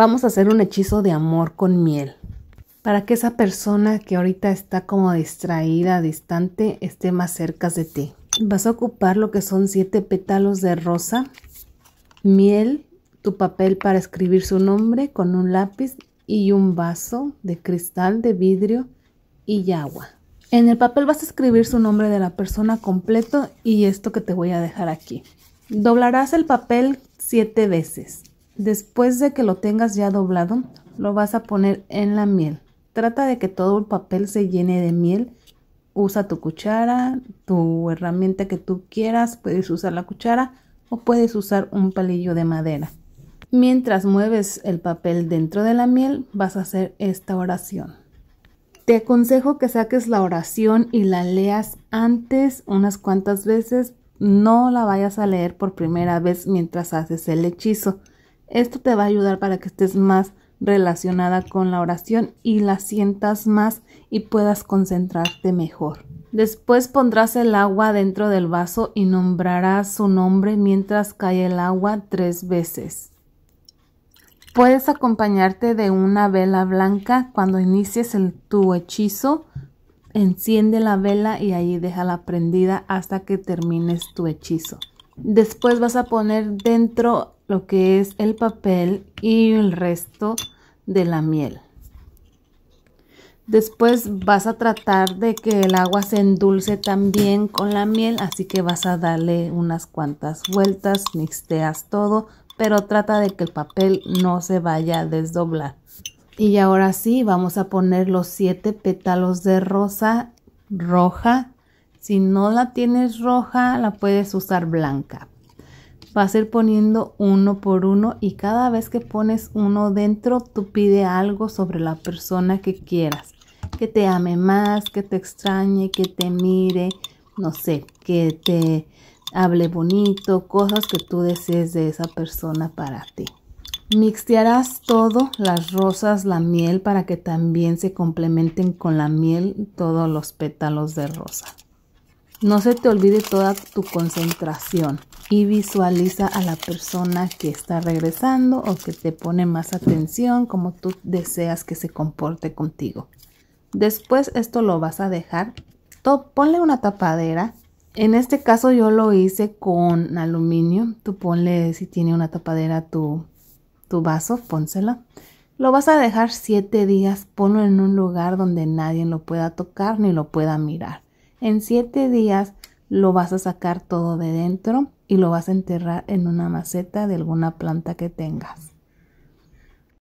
Vamos a hacer un hechizo de amor con miel para que esa persona que ahorita está como distraída, distante, esté más cerca de ti. Vas a ocupar lo que son siete pétalos de rosa, miel, tu papel para escribir su nombre con un lápiz y un vaso de cristal, de vidrio y agua. En el papel vas a escribir su nombre de la persona completo y esto que te voy a dejar aquí. Doblarás el papel siete veces Después de que lo tengas ya doblado, lo vas a poner en la miel. Trata de que todo el papel se llene de miel. Usa tu cuchara, tu herramienta que tú quieras. Puedes usar la cuchara o puedes usar un palillo de madera. Mientras mueves el papel dentro de la miel, vas a hacer esta oración. Te aconsejo que saques la oración y la leas antes unas cuantas veces. No la vayas a leer por primera vez mientras haces el hechizo. Esto te va a ayudar para que estés más relacionada con la oración y la sientas más y puedas concentrarte mejor. Después pondrás el agua dentro del vaso y nombrarás su nombre mientras cae el agua tres veces. Puedes acompañarte de una vela blanca cuando inicies tu hechizo. Enciende la vela y ahí déjala prendida hasta que termines tu hechizo. Después vas a poner dentro lo que es el papel y el resto de la miel. Después vas a tratar de que el agua se endulce también con la miel, así que vas a darle unas cuantas vueltas, mixteas todo, pero trata de que el papel no se vaya a desdoblar. Y ahora sí, vamos a poner los siete pétalos de rosa roja. Si no la tienes roja, la puedes usar blanca, vas a ir poniendo uno por uno y cada vez que pones uno dentro, tú pide algo sobre la persona que quieras. Que te ame más, que te extrañe, que te mire, no sé, que te hable bonito, cosas que tú desees de esa persona para ti. Mixtearás todo, las rosas, la miel, para que también se complementen con la miel todos los pétalos de rosa. No se te olvide toda tu concentración y visualiza a la persona que está regresando o que te pone más atención como tú deseas que se comporte contigo. Después esto lo vas a dejar. ponle una tapadera. En este caso yo lo hice con aluminio. Tú ponle si tiene una tapadera tu, tu vaso, pónsela. Lo vas a dejar siete días, ponlo en un lugar donde nadie lo pueda tocar ni lo pueda mirar. En siete días lo vas a sacar todo de dentro y lo vas a enterrar en una maceta de alguna planta que tengas.